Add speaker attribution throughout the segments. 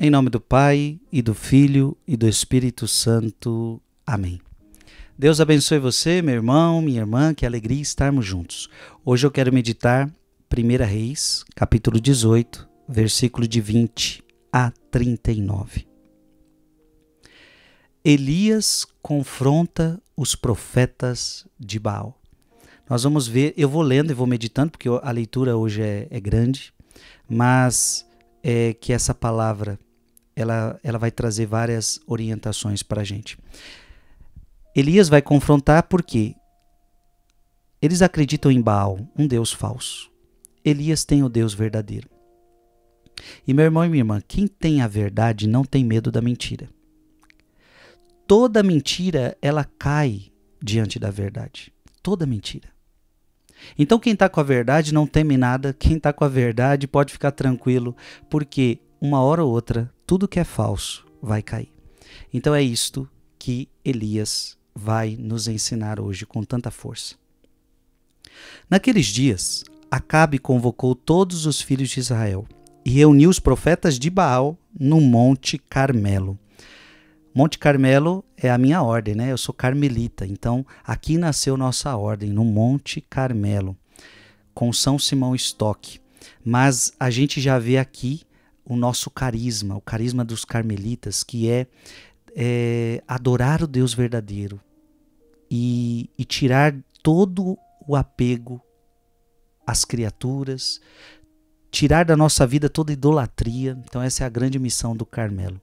Speaker 1: Em nome do Pai e do Filho e do Espírito Santo. Amém. Deus abençoe você, meu irmão, minha irmã, que alegria estarmos juntos. Hoje eu quero meditar 1 Reis, capítulo 18, versículo de 20 a 39. Elias confronta os profetas de Baal. Nós vamos ver, eu vou lendo e vou meditando, porque a leitura hoje é, é grande, mas é que essa palavra ela, ela vai trazer várias orientações para a gente. Elias vai confrontar porque eles acreditam em Baal, um Deus falso. Elias tem o Deus verdadeiro. E meu irmão e minha irmã, quem tem a verdade não tem medo da mentira. Toda mentira, ela cai diante da verdade. Toda mentira. Então quem está com a verdade não teme nada, quem está com a verdade pode ficar tranquilo, porque uma hora ou outra tudo que é falso vai cair. Então é isto que Elias vai nos ensinar hoje com tanta força. Naqueles dias, Acabe convocou todos os filhos de Israel e reuniu os profetas de Baal no Monte Carmelo. Monte Carmelo é a minha ordem, né? Eu sou carmelita, então aqui nasceu nossa ordem, no Monte Carmelo, com São Simão Estoque. Mas a gente já vê aqui o nosso carisma, o carisma dos carmelitas, que é, é adorar o Deus verdadeiro e, e tirar todo o apego às criaturas, tirar da nossa vida toda idolatria. Então, essa é a grande missão do Carmelo.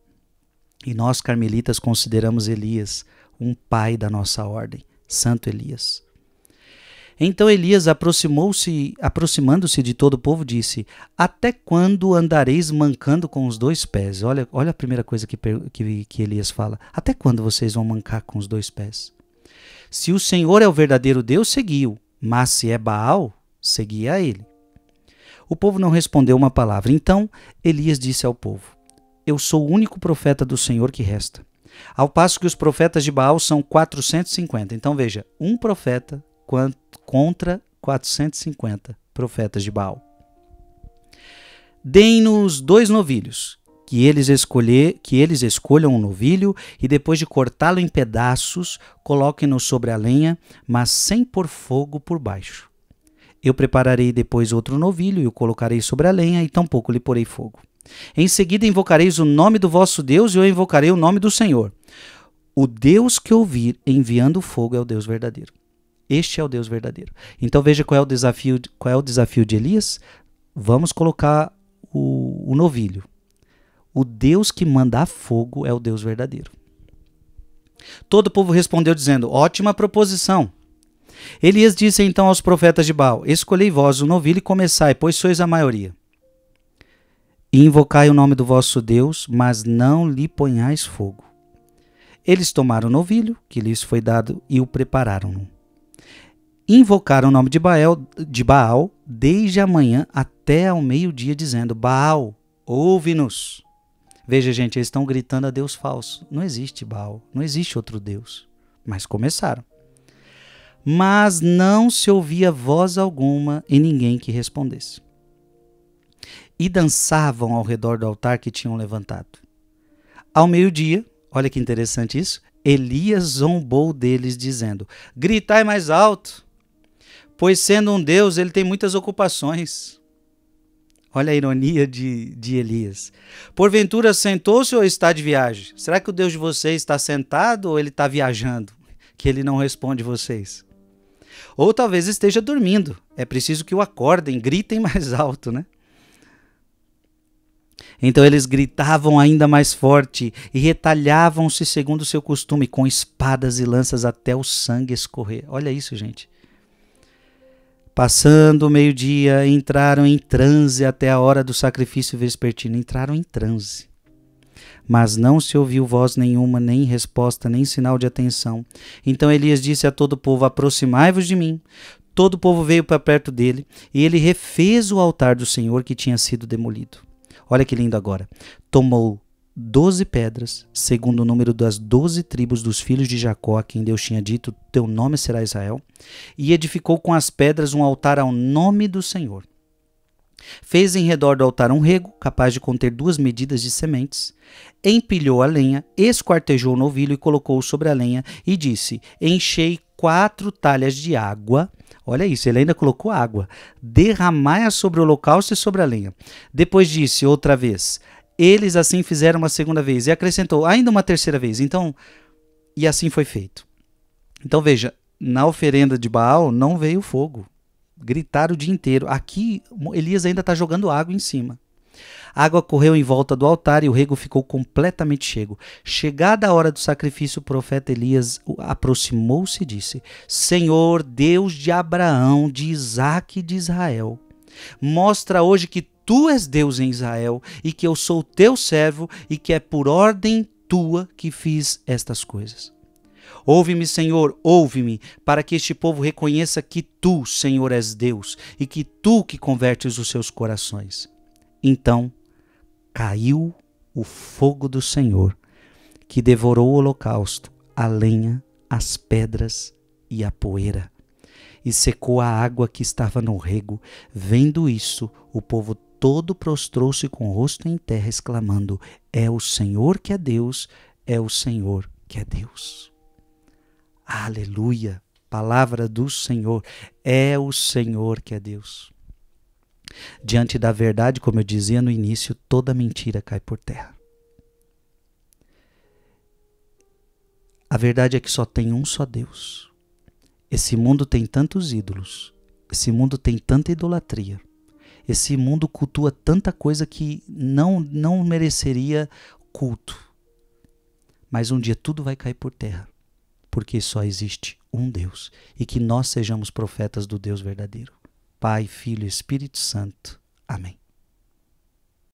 Speaker 1: E nós, carmelitas, consideramos Elias um pai da nossa ordem, Santo Elias. Então Elias aproximou-se, aproximando-se de todo o povo, disse: Até quando andareis mancando com os dois pés? Olha, olha a primeira coisa que, que, que Elias fala: Até quando vocês vão mancar com os dois pés? Se o Senhor é o verdadeiro Deus, seguiu, mas se é Baal, segui a ele. O povo não respondeu uma palavra. Então Elias disse ao povo: Eu sou o único profeta do Senhor que resta. Ao passo que os profetas de Baal são 450. Então veja, um profeta quanto contra 450 profetas de Baal. Deem-nos dois novilhos, que eles escolher, que eles escolham um novilho e depois de cortá-lo em pedaços, coloquem-no sobre a lenha, mas sem pôr fogo por baixo. Eu prepararei depois outro novilho e o colocarei sobre a lenha, e tampouco lhe porei fogo. Em seguida invocareis o nome do vosso Deus e eu invocarei o nome do Senhor. O Deus que ouvir enviando fogo é o Deus verdadeiro. Este é o Deus verdadeiro. Então veja qual é o desafio, qual é o desafio de Elias. Vamos colocar o, o novilho. O Deus que manda fogo é o Deus verdadeiro. Todo o povo respondeu dizendo: Ótima proposição. Elias disse então aos profetas de Baal: Escolhei vós o novilho e começai, pois sois a maioria. E invocai o nome do vosso Deus, mas não lhe ponhais fogo. Eles tomaram o novilho que lhes foi dado e o prepararam. -no invocaram o nome de Baal, de Baal desde a manhã até ao meio-dia, dizendo: Baal, ouve-nos. Veja, gente, eles estão gritando a Deus falso. Não existe Baal, não existe outro Deus. Mas começaram. Mas não se ouvia voz alguma e ninguém que respondesse. E dançavam ao redor do altar que tinham levantado. Ao meio-dia, olha que interessante isso, Elias zombou deles, dizendo: Gritai mais alto. Pois sendo um Deus, ele tem muitas ocupações. Olha a ironia de, de Elias. Porventura sentou-se ou está de viagem? Será que o Deus de vocês está sentado ou ele está viajando? Que ele não responde vocês. Ou talvez esteja dormindo. É preciso que o acordem, gritem mais alto, né? Então eles gritavam ainda mais forte e retalhavam-se segundo seu costume, com espadas e lanças até o sangue escorrer. Olha isso, gente. Passando o meio-dia, entraram em transe até a hora do sacrifício vespertino. Entraram em transe. Mas não se ouviu voz nenhuma, nem resposta, nem sinal de atenção. Então Elias disse a todo o povo: Aproximai-vos de mim. Todo o povo veio para perto dele, e ele refez o altar do Senhor que tinha sido demolido. Olha que lindo agora. Tomou doze pedras, segundo o número das doze tribos dos filhos de Jacó, a quem Deus tinha dito: Teu nome será Israel, e edificou com as pedras um altar ao nome do Senhor. Fez em redor do altar um rego, capaz de conter duas medidas de sementes, empilhou a lenha, esquartejou o novilho e colocou-o sobre a lenha, e disse: Enchei quatro talhas de água. Olha isso, ele ainda colocou água. Derramai-a sobre o holocausto e sobre a lenha. Depois disse outra vez: eles assim fizeram uma segunda vez. E acrescentou ainda uma terceira vez. Então, e assim foi feito. Então veja, na oferenda de Baal não veio fogo. Gritaram o dia inteiro. Aqui, Elias ainda está jogando água em cima. A água correu em volta do altar e o rego ficou completamente cheio. Chegada a hora do sacrifício, o profeta Elias aproximou-se e disse: Senhor, Deus de Abraão, de Isaac e de Israel, mostra hoje que tu és Deus em Israel e que eu sou teu servo e que é por ordem tua que fiz estas coisas. Ouve-me, Senhor, ouve-me, para que este povo reconheça que tu, Senhor, és Deus e que tu que convertes os seus corações. Então caiu o fogo do Senhor, que devorou o holocausto, a lenha, as pedras e a poeira. E secou a água que estava no rego. Vendo isso, o povo todo prostrou-se com o rosto em terra, exclamando: É o Senhor que é Deus, é o Senhor que é Deus. Aleluia! Palavra do Senhor, é o Senhor que é Deus. Diante da verdade, como eu dizia no início, toda mentira cai por terra. A verdade é que só tem um só Deus. Esse mundo tem tantos ídolos, esse mundo tem tanta idolatria esse mundo cultua tanta coisa que não, não mereceria culto. Mas um dia tudo vai cair por terra, porque só existe um Deus e que nós sejamos profetas do Deus verdadeiro. Pai, Filho e Espírito Santo. Amém.